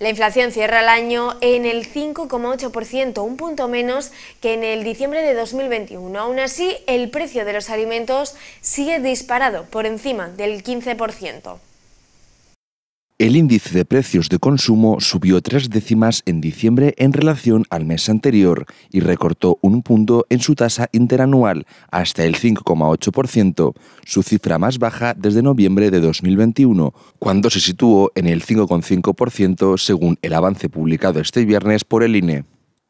La inflación cierra el año en el 5,8%, un punto menos que en el diciembre de 2021. Aún así, el precio de los alimentos sigue disparado por encima del 15%. El índice de precios de consumo subió tres décimas en diciembre en relación al mes anterior y recortó un punto en su tasa interanual hasta el 5,8%, su cifra más baja desde noviembre de 2021, cuando se situó en el 5,5% según el avance publicado este viernes por el INE.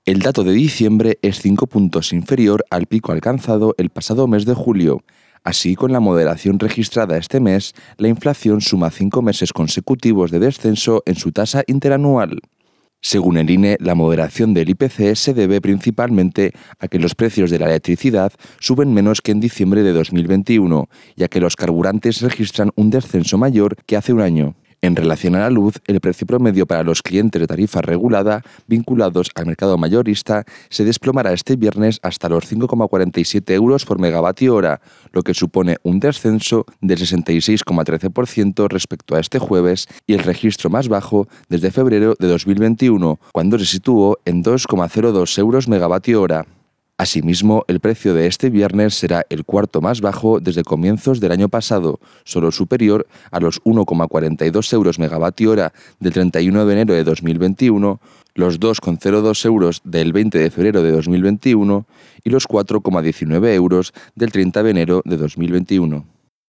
El dato de diciembre es cinco puntos inferior al pico alcanzado el pasado mes de julio, Así, con la moderación registrada este mes, la inflación suma cinco meses consecutivos de descenso en su tasa interanual. Según el INE, la moderación del IPC se debe principalmente a que los precios de la electricidad suben menos que en diciembre de 2021 ya que los carburantes registran un descenso mayor que hace un año. En relación a la luz, el precio promedio para los clientes de tarifa regulada vinculados al mercado mayorista se desplomará este viernes hasta los 5,47 euros por megavatio hora, lo que supone un descenso del 66,13% respecto a este jueves y el registro más bajo desde febrero de 2021, cuando se situó en 2,02 euros megavatio hora. Asimismo, el precio de este viernes será el cuarto más bajo desde comienzos del año pasado, solo superior a los 1,42 euros megavatio hora del 31 de enero de 2021, los 2,02 euros del 20 de febrero de 2021 y los 4,19 euros del 30 de enero de 2021.